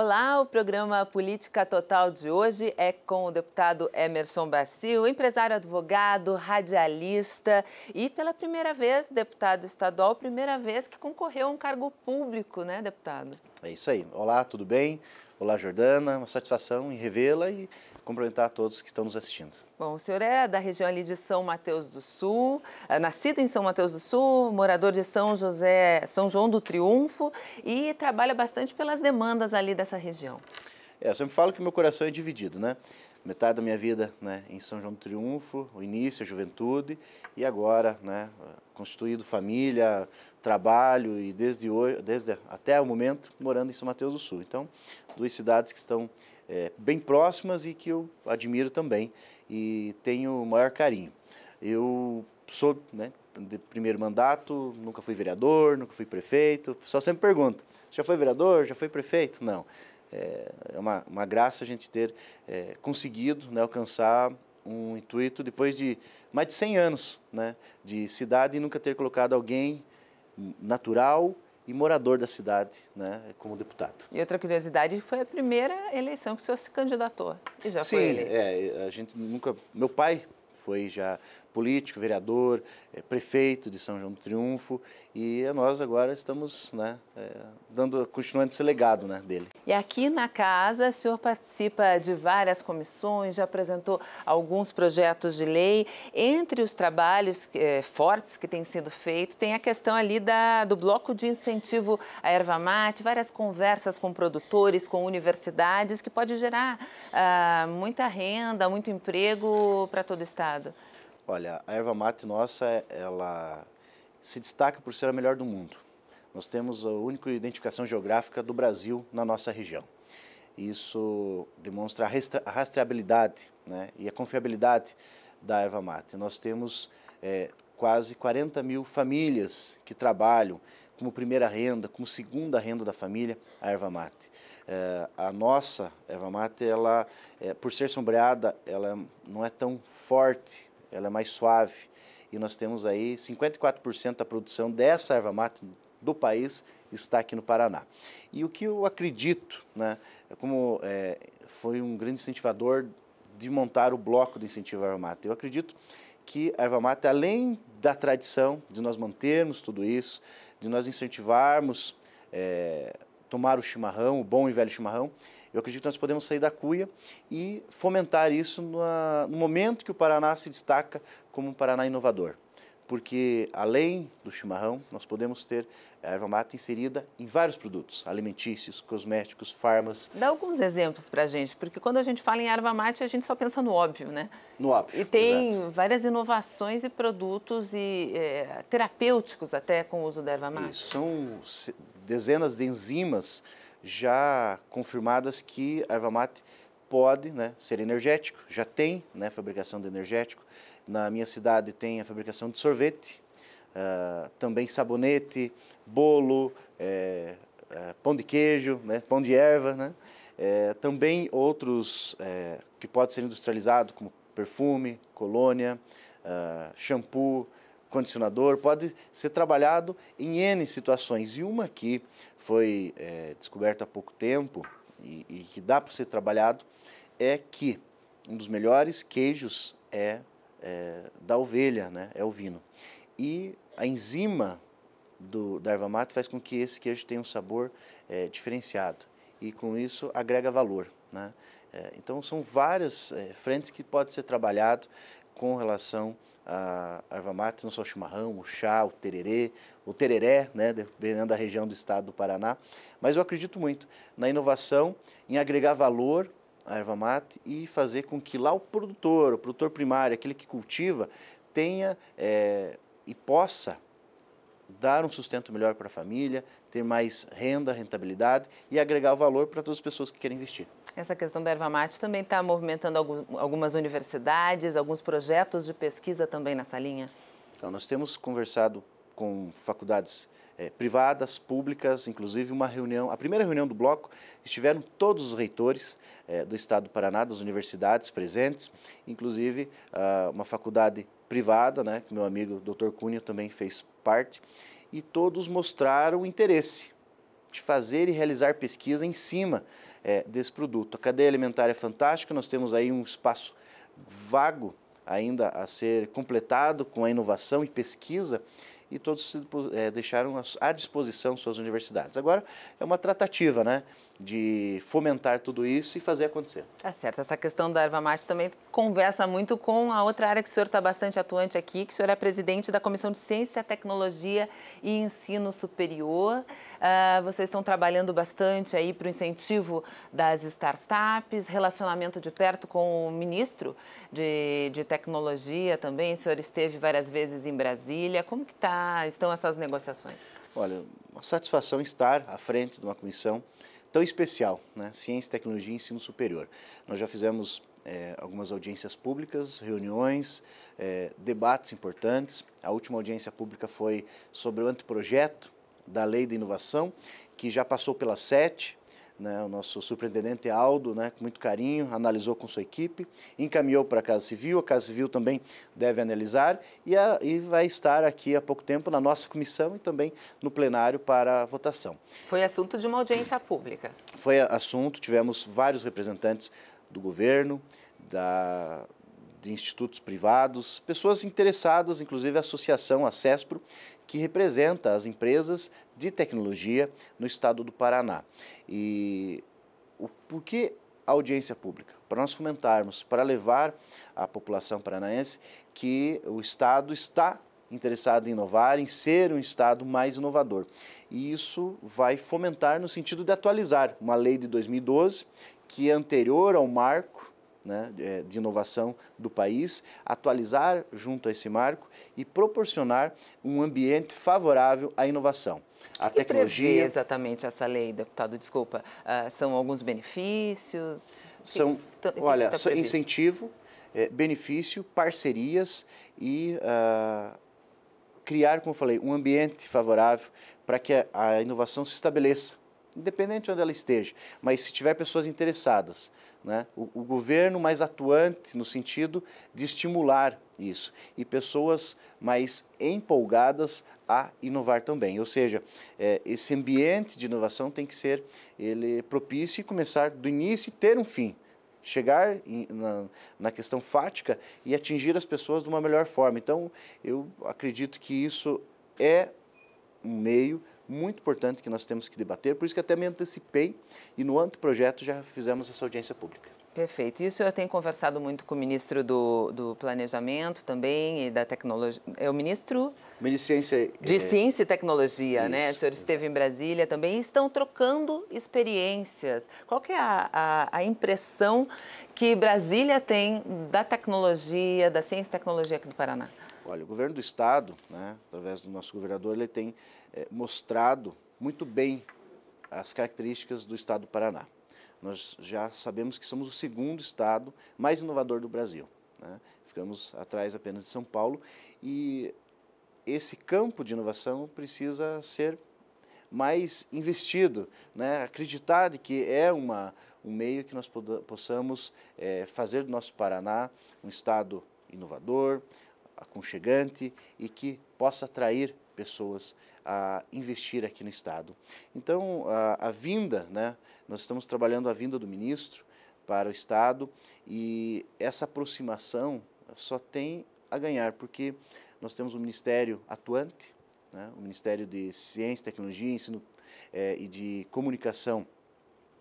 Olá, o programa Política Total de hoje é com o deputado Emerson Bacil, empresário advogado, radialista e pela primeira vez deputado estadual, primeira vez que concorreu a um cargo público, né, deputado? É isso aí. Olá, tudo bem? Olá, Jordana. Uma satisfação em revê-la e cumprimentar a todos que estão nos assistindo. Bom, o senhor é da região ali de São Mateus do Sul, é nascido em São Mateus do Sul, morador de São José, São João do Triunfo e trabalha bastante pelas demandas ali dessa região. É, eu sempre falo que meu coração é dividido, né? Metade da minha vida né, em São João do Triunfo, o início, a juventude, e agora, né, constituído família, trabalho e desde hoje, desde até o momento morando em São Mateus do Sul. Então, duas cidades que estão é, bem próximas e que eu admiro também e tenho o maior carinho. Eu sou né, de primeiro mandato, nunca fui vereador, nunca fui prefeito. O pessoal sempre pergunta: já foi vereador? Já foi prefeito? Não. É, é uma, uma graça a gente ter é, conseguido né, alcançar um intuito depois de mais de 100 anos né, de cidade e nunca ter colocado alguém natural e morador da cidade, né, como deputado. E outra curiosidade foi a primeira eleição que o senhor se candidatou e já Sim, foi eleito. é, a gente nunca, meu pai foi já político, vereador, é, prefeito de São João do Triunfo e nós agora estamos, né, é, dando continuando esse legado, né, dele. E aqui na casa, o senhor participa de várias comissões, já apresentou alguns projetos de lei. Entre os trabalhos é, fortes que têm sido feitos, tem a questão ali da, do bloco de incentivo à erva mate, várias conversas com produtores, com universidades, que pode gerar ah, muita renda, muito emprego para todo o estado. Olha, a erva mate nossa, ela se destaca por ser a melhor do mundo. Nós temos a única identificação geográfica do Brasil na nossa região. Isso demonstra a rastreabilidade né, e a confiabilidade da erva mate. Nós temos é, quase 40 mil famílias que trabalham como primeira renda, como segunda renda da família, a erva mate. É, a nossa erva mate, ela, é, por ser sombreada, ela não é tão forte, ela é mais suave. E nós temos aí 54% da produção dessa erva mate do país está aqui no Paraná. E o que eu acredito, né, é como é, foi um grande incentivador de montar o bloco de incentivo à erva mate, eu acredito que a erva mate, além da tradição, de nós mantermos tudo isso, de nós incentivarmos é, tomar o chimarrão, o bom e velho chimarrão, eu acredito que nós podemos sair da cuia e fomentar isso no momento que o Paraná se destaca como um Paraná inovador porque além do chimarrão, nós podemos ter erva mate inserida em vários produtos, alimentícios, cosméticos, farmas. Dá alguns exemplos para a gente, porque quando a gente fala em erva mate, a gente só pensa no óbvio, né? No óbvio, E tem exato. várias inovações e produtos e é, terapêuticos até com o uso da erva mate. são dezenas de enzimas já confirmadas que a erva mate pode né, ser energético, já tem né, fabricação de energético. Na minha cidade tem a fabricação de sorvete, uh, também sabonete, bolo, é, é, pão de queijo, né, pão de erva. Né? É, também outros que pode ser industrializado, como perfume, colônia, uh, shampoo, condicionador, pode ser trabalhado em N situações. E uma que foi descoberta há pouco tempo, e, e que dá para ser trabalhado é que um dos melhores queijos é, é, da ovelha, né? é o vino. E a enzima do, da erva mate faz com que esse queijo tenha um sabor é, diferenciado e com isso agrega valor. Né? É, então são várias é, frentes que pode ser trabalhado com relação a erva mate, não só o chimarrão, o chá, o tererê, o tereré, né, dependendo da região do estado do Paraná. Mas eu acredito muito na inovação, em agregar valor à erva mate e fazer com que lá o produtor, o produtor primário, aquele que cultiva, tenha é, e possa dar um sustento melhor para a família, ter mais renda, rentabilidade e agregar valor para todas as pessoas que querem investir. Essa questão da erva mate também está movimentando algumas universidades, alguns projetos de pesquisa também nessa linha? Então, nós temos conversado com faculdades é, privadas, públicas, inclusive uma reunião, a primeira reunião do bloco, estiveram todos os reitores é, do Estado do Paraná, das universidades presentes, inclusive ah, uma faculdade privada, né, que meu amigo Dr. Cunha também fez parte, e todos mostraram interesse de fazer e realizar pesquisa em cima é, desse produto. A cadeia alimentar é fantástica, nós temos aí um espaço vago ainda a ser completado com a inovação e pesquisa e todos se, é, deixaram à disposição suas universidades. Agora é uma tratativa, né? de fomentar tudo isso e fazer acontecer. Tá certo. Essa questão da erva mate também conversa muito com a outra área que o senhor está bastante atuante aqui, que o senhor é presidente da Comissão de Ciência, Tecnologia e Ensino Superior. Uh, vocês estão trabalhando bastante aí para o incentivo das startups, relacionamento de perto com o ministro de, de Tecnologia também. O senhor esteve várias vezes em Brasília. Como que tá, estão essas negociações? Olha, uma satisfação estar à frente de uma comissão tão especial, né? Ciência, Tecnologia e Ensino Superior. Nós já fizemos é, algumas audiências públicas, reuniões, é, debates importantes. A última audiência pública foi sobre o anteprojeto da Lei da Inovação, que já passou pela SET, né, o nosso superintendente Aldo, né, com muito carinho, analisou com sua equipe, encaminhou para a Casa Civil, a Casa Civil também deve analisar e, a, e, vai estar aqui há pouco tempo na nossa comissão e também no plenário para votação. Foi assunto de uma audiência pública? Foi assunto, tivemos vários representantes do governo, da, de institutos privados, pessoas interessadas, inclusive a associação a CESPRO, que representa as empresas de tecnologia no estado do Paraná. E o, por que a audiência pública? Para nós fomentarmos, para levar à população paranaense que o Estado está interessado em inovar, em ser um Estado mais inovador. E isso vai fomentar no sentido de atualizar uma lei de 2012 que é anterior ao marco né, é, de inovação do país, atualizar junto a esse marco e proporcionar um ambiente favorável à inovação. A que tecnologia. exatamente essa lei, deputado, desculpa. Uh, são alguns benefícios? São, tá, que, que, olha, tá incentivo, é, benefício, parcerias e uh, criar, como eu falei, um ambiente favorável para que a, a inovação se estabeleça independente de onde ela esteja, mas se tiver pessoas interessadas, né? O, o, governo mais atuante no sentido de estimular isso e pessoas mais empolgadas a inovar também. Ou seja, é, esse ambiente de inovação tem que ser ele é propício e começar do início e ter um fim. Chegar em, na, na questão fática e atingir as pessoas de uma melhor forma. Então, eu acredito que isso é um meio muito importante que nós temos que debater, por isso que até me antecipei e no anteprojeto já fizemos essa audiência pública. Perfeito. Isso eu tenho conversado muito com o ministro do, do Planejamento também e da Tecnologia. É o ministro? Ministro de Ciência, de é... Ciência e Tecnologia, né? Isso. né? O senhor esteve em Brasília também. Estão trocando experiências. Qual é a, a, a, impressão que Brasília tem da tecnologia, da ciência e tecnologia aqui do Paraná? Olha, o governo do Estado, né, através do nosso governador, ele tem é, mostrado muito bem as características do Estado do Paraná. Nós já sabemos que somos o segundo Estado mais inovador do Brasil. Né? Ficamos atrás apenas de São Paulo e esse campo de inovação precisa ser mais investido, né? acreditar de que é uma, um meio que nós possamos é, fazer do nosso Paraná um Estado inovador, aconchegante e que possa atrair pessoas a investir aqui no Estado. Então, a, a vinda, né, nós estamos trabalhando a vinda do ministro para o Estado e essa aproximação só tem a ganhar, porque nós temos um ministério atuante, né, o Ministério de Ciência, Tecnologia Ensino, é, e de Comunicação.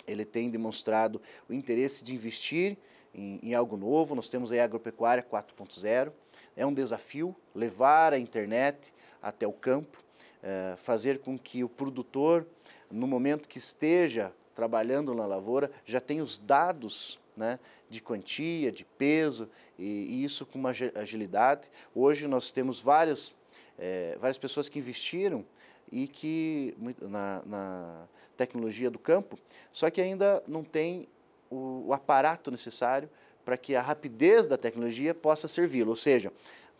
Ele tem demonstrado o interesse de investir em, em algo novo. Nós temos aí a Agropecuária 4.0, é um desafio levar a internet até o campo, eh, fazer com que o produtor, no momento que esteja trabalhando na lavoura, já tenha os dados né, de quantia, de peso, e, e, isso com uma agilidade. Hoje nós temos várias, é, várias pessoas que investiram e que na, na, tecnologia do campo, só que ainda não tem o, o aparato necessário para que a rapidez da tecnologia possa servi-lo. Ou seja,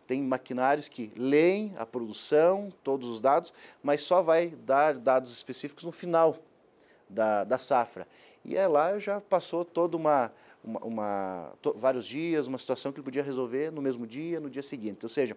tem maquinários que leem a produção, todos os dados, mas só vai dar dados específicos no final da, da safra. E é lá já passou toda uma, uma, uma to, vários dias, uma situação que ele podia resolver no mesmo dia, no dia seguinte. Ou seja,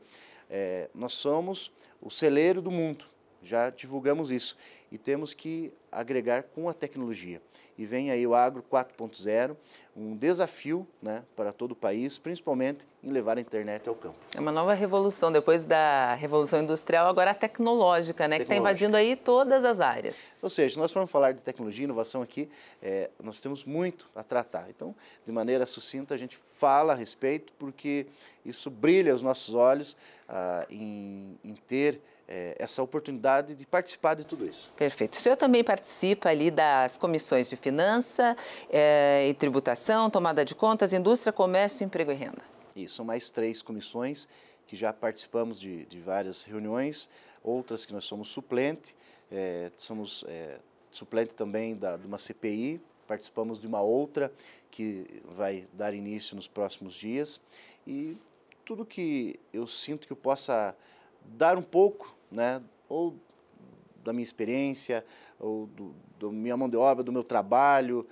é, nós somos o celeiro do mundo, já divulgamos isso e temos que agregar com a tecnologia. E vem aí o Agro 4.0, um desafio né, para todo o país, principalmente em levar a internet ao campo. É uma nova revolução, depois da revolução industrial, agora a tecnológica, né, que está invadindo aí todas as áreas. Ou seja, nós formos falar de tecnologia e inovação aqui, é, nós temos muito a tratar. Então, de maneira sucinta, a gente fala a respeito, porque isso brilha os nossos olhos ah, em, em ter é, essa oportunidade de participar de tudo isso. Perfeito. O senhor também participa ali das comissões de finança é, e tributação, tomada de contas, indústria, comércio, emprego e renda. Isso, são mais três comissões que já participamos de, de várias reuniões, outras que nós somos suplente, é, somos é, suplente também da, de uma CPI, participamos de uma outra que vai dar início nos próximos dias e tudo que eu sinto que eu possa dar um pouco, né, ou da minha experiência, ou do, da minha mão de obra, do meu trabalho.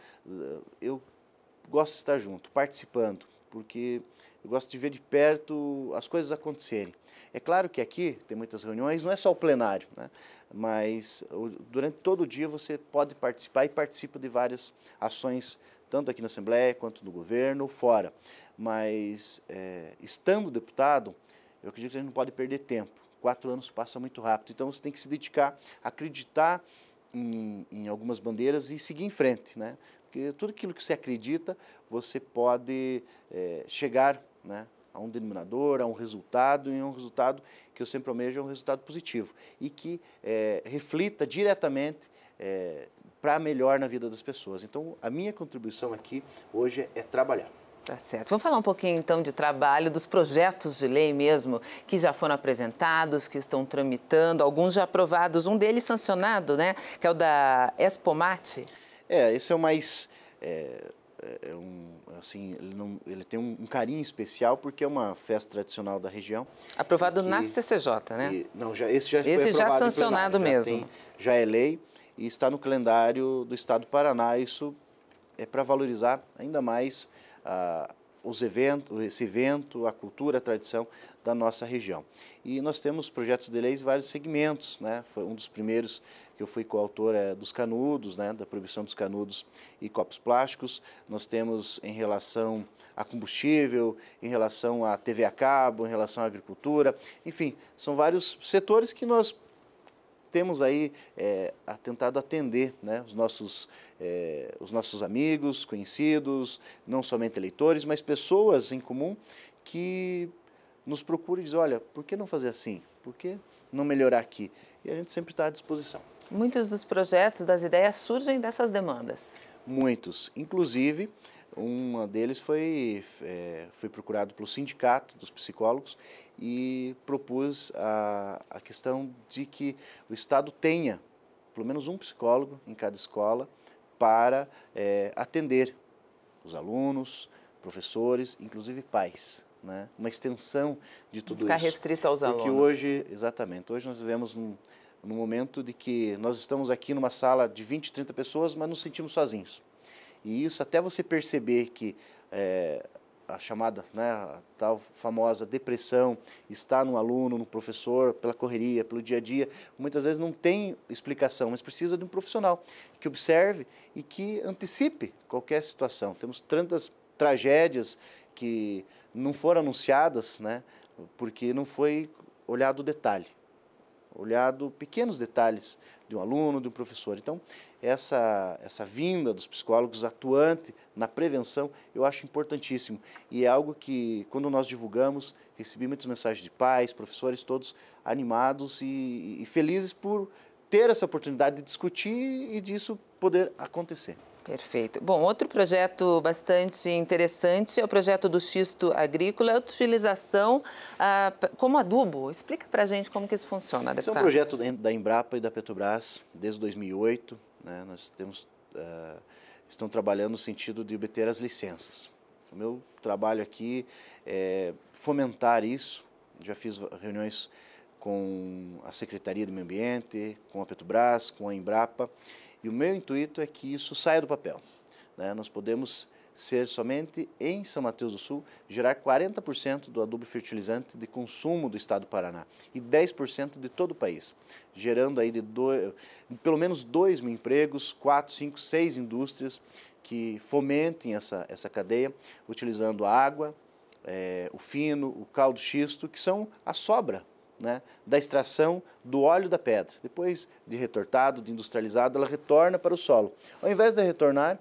Eu gosto de estar junto, participando, porque eu gosto de ver de perto as coisas acontecerem. É claro que aqui tem muitas reuniões, não é só o plenário, né? mas durante todo o dia você pode participar e participa de várias ações, tanto aqui na Assembleia quanto no governo, fora. Mas é, estando deputado, eu acredito que a gente não pode perder tempo. Quatro anos passa muito rápido. Então você tem que se dedicar, acreditar em, em algumas bandeiras e seguir em frente, né? Porque tudo aquilo que você acredita, você pode é, chegar, né? a um denominador, a um resultado, e um resultado que eu sempre almejo é um resultado positivo e que é, reflita diretamente é, para melhor na vida das pessoas. Então, a minha contribuição aqui hoje é trabalhar. Tá certo. Vamos falar um pouquinho então de trabalho, dos projetos de lei mesmo, que já foram apresentados, que estão tramitando, alguns já aprovados, um deles sancionado, né? Que é o da Espomate. É, esse é o mais. É, é um, assim, ele, não, ele tem um, um, carinho especial porque é uma festa tradicional da região. Aprovado que, na CCJ, né? E, não, já, esse já esse já sancionado mesmo. Já, tem, já é lei e está no calendário do Estado do Paraná. Isso é para valorizar ainda mais os eventos, esse evento, a cultura, a tradição da nossa região. E nós temos projetos de leis em vários segmentos, né? Foi um dos primeiros que eu fui coautor é dos canudos, né? Da proibição dos canudos e copos plásticos. Nós temos em relação a combustível, em relação à TV a cabo, em relação à agricultura, enfim, são vários setores que nós temos aí é, tentado atender né, os, nossos, é, os nossos amigos, conhecidos, não somente eleitores, mas pessoas em comum que nos procuram e dizem, olha, por que não fazer assim? Por que não melhorar aqui? E a gente sempre está à disposição. Muitos dos projetos, das ideias surgem dessas demandas. Muitos. Inclusive, uma deles foi é, fui procurado pelo sindicato dos psicólogos e propus a, a questão de que o Estado tenha pelo menos um psicólogo em cada escola para é, atender os alunos, professores, inclusive pais. Né? Uma extensão de tudo Ficar isso. restrito aos alunos. Porque hoje, exatamente, hoje nós vivemos num, no momento de que nós estamos aqui numa sala de 20, 30 pessoas, mas nos sentimos sozinhos. E isso até você perceber que é, a chamada, né, a tal famosa depressão está no aluno, no professor, pela correria, pelo dia a dia, muitas vezes não tem explicação, mas precisa de um profissional que observe e que antecipe qualquer situação. Temos tantas tragédias que não foram anunciadas, né, porque não foi olhado o detalhe, olhado pequenos detalhes de um aluno, de um professor. Então, essa, essa vinda dos psicólogos atuante na prevenção, eu acho importantíssimo. E é algo que, quando nós divulgamos, recebi muitas mensagens de pais, professores, todos animados e, e felizes por ter essa oportunidade de discutir e disso poder acontecer. Perfeito. Bom, outro projeto bastante interessante é o projeto do xisto agrícola, a utilização ah, como adubo. Explica para a gente como que isso funciona, deputado. Esse é um projeto da Embrapa e da Petrobras desde 2008. Né? Nós temos, uh, estão trabalhando no sentido de obter as licenças. O meu trabalho aqui é fomentar isso. Já fiz reuniões com a Secretaria do Meio Ambiente, com a Petrobras, com a Embrapa, e o meu intuito é que isso saia do papel. Né? Nós podemos ser somente em São Mateus do Sul, gerar 40% do adubo fertilizante de consumo do estado do Paraná e 10% de todo o país, gerando aí de dois, pelo menos 2 mil empregos, 4, 5, 6 indústrias que fomentem essa, essa cadeia, utilizando a água, é, o fino, o caldo xisto, que são a sobra né, da extração do óleo da pedra. Depois de retortado, de industrializado, ela retorna para o solo. Ao invés de retornar,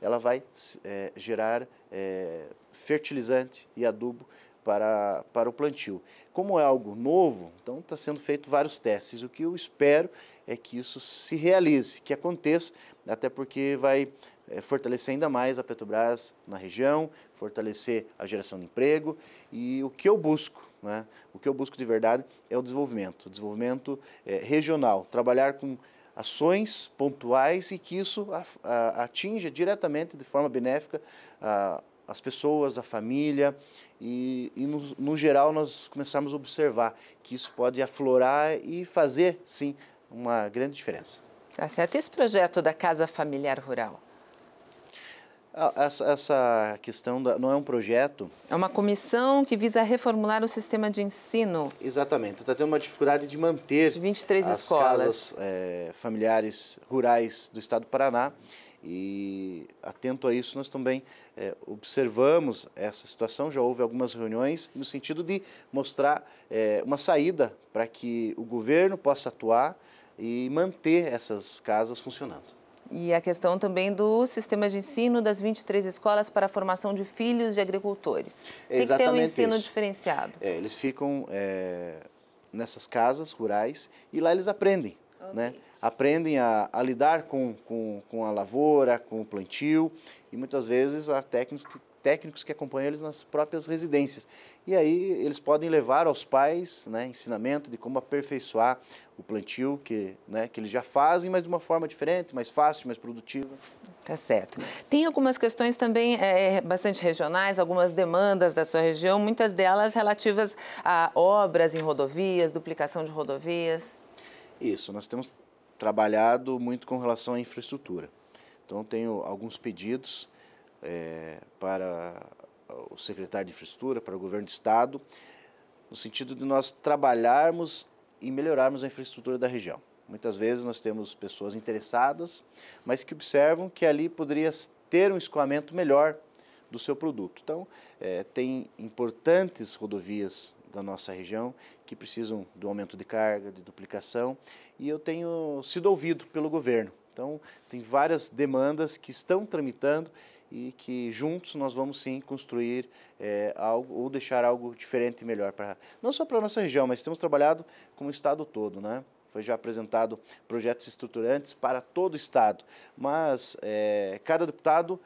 ela vai é, gerar é, fertilizante e adubo para, para o plantio. Como é algo novo, então está sendo feito vários testes. O que eu espero é que isso se realize, que aconteça, até porque vai é, fortalecer ainda mais a Petrobras na região, fortalecer a geração de emprego e o que eu busco, né? o que eu busco de verdade é o desenvolvimento, o desenvolvimento é, regional, trabalhar com ações pontuais e que isso atinja diretamente, de forma benéfica, as pessoas, a família e, e no, no, geral, nós começamos a observar que isso pode aflorar e fazer, sim, uma grande diferença. Tá certo. Esse projeto da Casa Familiar Rural, ah, essa, essa questão da, não é um projeto. É uma comissão que visa reformular o sistema de ensino. Exatamente. Está tendo uma dificuldade de manter de 23 as escolas. casas é, familiares rurais do estado do Paraná. E atento a isso, nós também é, observamos essa situação. Já houve algumas reuniões no sentido de mostrar é, uma saída para que o governo possa atuar e manter essas casas funcionando. E a questão também do sistema de ensino das 23 escolas para a formação de filhos de agricultores. Exatamente. Tem que ter um ensino isso. diferenciado. É, eles ficam é, nessas casas rurais e lá eles aprendem, okay. né? Aprendem a, a lidar com, com, com, a lavoura, com o plantio e muitas vezes a técnica, técnicos que acompanham eles nas próprias residências. E aí eles podem levar aos pais né, ensinamento de como aperfeiçoar o plantio que, né, que eles já fazem, mas de uma forma diferente, mais fácil, mais produtiva. Tá certo. Tem algumas questões também é, é bastante regionais, algumas demandas da sua região, muitas delas relativas a obras em rodovias, duplicação de rodovias. Isso, nós temos trabalhado muito com relação à infraestrutura. Então, tenho alguns pedidos é, para o secretário de Infraestrutura, para o governo de Estado, no sentido de nós trabalharmos e melhorarmos a infraestrutura da região. Muitas vezes nós temos pessoas interessadas, mas que observam que ali poderia ter um escoamento melhor do seu produto. Então, é, tem importantes rodovias da nossa região que precisam do aumento de carga, de duplicação, e eu tenho sido ouvido pelo governo. Então, tem várias demandas que estão tramitando e que juntos nós vamos sim construir é, algo ou deixar algo diferente e melhor para não só para a nossa região, mas temos trabalhado com o estado todo, né? Foi já apresentado projetos estruturantes para todo o estado, mas é, cada deputado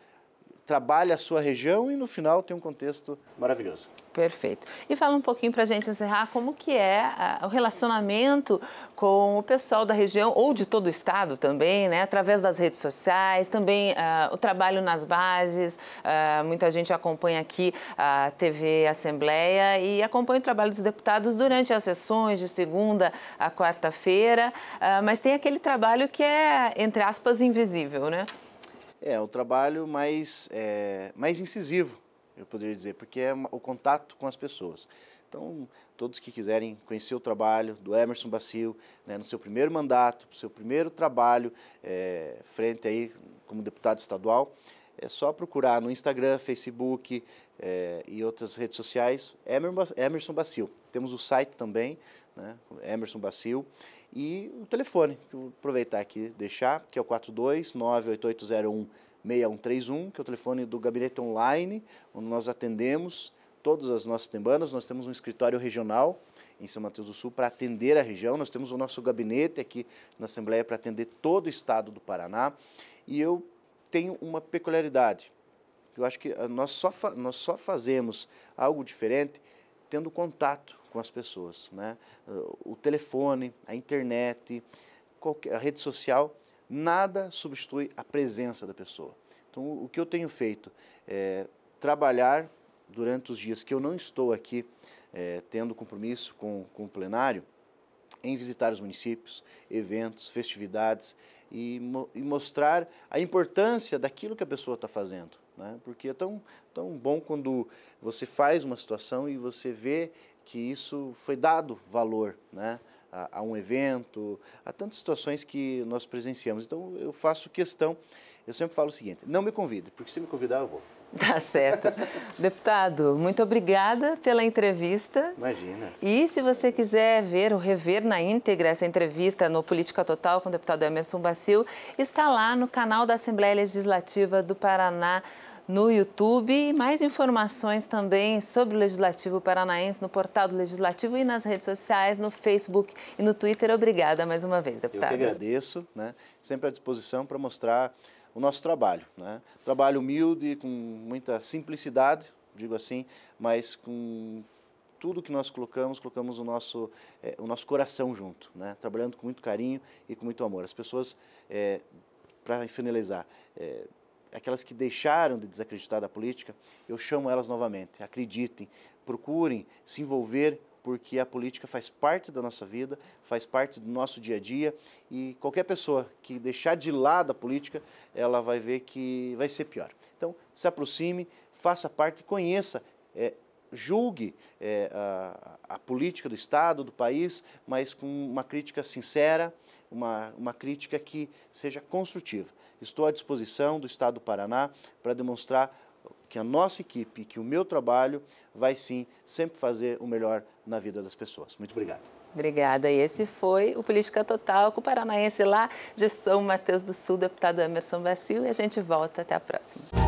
trabalha a sua região e no final tem um contexto maravilhoso. Perfeito. E fala um pouquinho para a gente encerrar como que é a, ah, o relacionamento com o pessoal da região ou de todo o estado também, né? Através das redes sociais, também uh, o trabalho nas bases. Uh, muita gente acompanha aqui a TV Assembleia e acompanha o trabalho dos deputados durante as sessões de segunda a quarta-feira. Uh, mas tem aquele trabalho que é entre aspas invisível, né? É, é, o trabalho mais, é, mais incisivo, eu poderia dizer, porque é o contato com as pessoas. Então, todos que quiserem conhecer o trabalho do Emerson Bacil, né, no seu primeiro mandato, no seu primeiro trabalho é, frente aí como deputado estadual, é só procurar no Instagram, Facebook, é, e outras redes sociais, Emerson Bacil. Temos o site também, né, Emerson Bacil, e o telefone, que eu vou aproveitar aqui deixar, que é o 42 98801 6131, que é o telefone do gabinete online, onde nós atendemos todas as nossas tembanas. Nós temos um escritório regional em São Mateus do Sul para atender a região. Nós temos o nosso gabinete aqui na Assembleia para atender todo o estado do Paraná. E eu tenho uma peculiaridade. Eu acho que ah, nós só, nós só fazemos algo diferente tendo contato com as pessoas. Né? Ah, o telefone, a internet, qualquer, a rede social, nada substitui a presença da pessoa. Então, o que eu tenho feito é trabalhar durante os dias que eu não estou aqui, é, tendo compromisso com, com o plenário, em visitar os municípios, eventos, festividades e, mo e mostrar a importância daquilo que a pessoa está fazendo. Né? Porque é tão, tão bom quando você faz uma situação e você vê que isso foi dado valor né? a, a um evento, a tantas situações que nós presenciamos. Então, eu faço questão, eu sempre falo o seguinte, não me convide, porque se me convidar eu vou. Tá certo. Deputado, muito obrigada pela entrevista. Imagina. E se você quiser ver ou rever na íntegra essa entrevista no Política Total com o deputado Emerson Bacil, está lá no canal da Assembleia Legislativa do Paraná no YouTube mais informações também sobre o Legislativo Paranaense no portal do Legislativo e nas redes sociais, no Facebook e no Twitter. Obrigada mais uma vez, deputado. Eu que agradeço, né? sempre à disposição para mostrar o nosso trabalho. Né? Trabalho humilde, com muita simplicidade, digo assim, mas com tudo que nós colocamos, colocamos o nosso, é, o nosso coração junto, né? trabalhando com muito carinho e com muito amor. As pessoas, é, para finalizar, é, aquelas que deixaram de desacreditar da política, eu chamo elas novamente, acreditem, procurem se envolver porque a política faz parte da nossa vida, faz parte do nosso dia a dia e qualquer pessoa que deixar de lado a política, ela vai ver que vai ser pior. Então, se aproxime, faça parte, conheça, é, julgue é, a, a, política do Estado, do país, mas com uma crítica sincera, uma, uma crítica que seja construtiva. Estou à disposição do Estado do Paraná para demonstrar que a nossa equipe, que o meu trabalho vai sim sempre fazer o melhor na vida das pessoas. Muito obrigado. Obrigada. E esse foi o Política Total com o Paranaense lá de São Mateus do Sul, deputado Emerson Bacil. E a gente volta. Até a próxima.